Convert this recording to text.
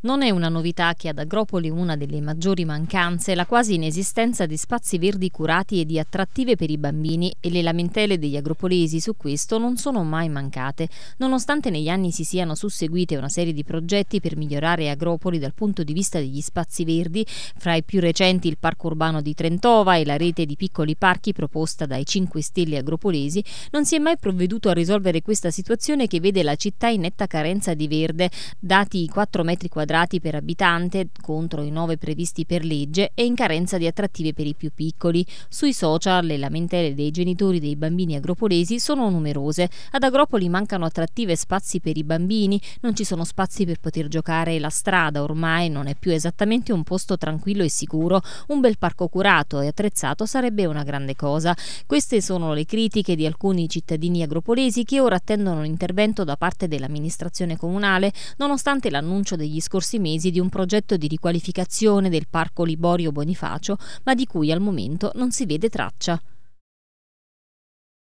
Non è una novità che ad Agropoli una delle maggiori mancanze è la quasi inesistenza di spazi verdi curati e di attrattive per i bambini e le lamentele degli agropolesi su questo non sono mai mancate, nonostante negli anni si siano susseguite una serie di progetti per migliorare Agropoli dal punto di vista degli spazi verdi, fra i più recenti il Parco Urbano di Trentova e la rete di piccoli parchi proposta dai 5 Stelle agropolesi, non si è mai provveduto a risolvere questa situazione che vede la città in netta carenza di verde, dati i 4 metri quadrati quadrati per abitante contro i 9 previsti per legge e in carenza di attrattive per i più piccoli. Sui social le lamentele dei genitori dei bambini agropolesi sono numerose. Ad Agropoli mancano attrattive e spazi per i bambini, non ci sono spazi per poter giocare la strada ormai non è più esattamente un posto tranquillo e sicuro. Un bel parco curato e attrezzato sarebbe una grande cosa. Queste sono le critiche di alcuni cittadini agropolesi che ora attendono un intervento da parte dell'amministrazione comunale nonostante l'annuncio degli scorsi scorsi mesi di un progetto di riqualificazione del Parco Liborio Bonifacio, ma di cui al momento non si vede traccia.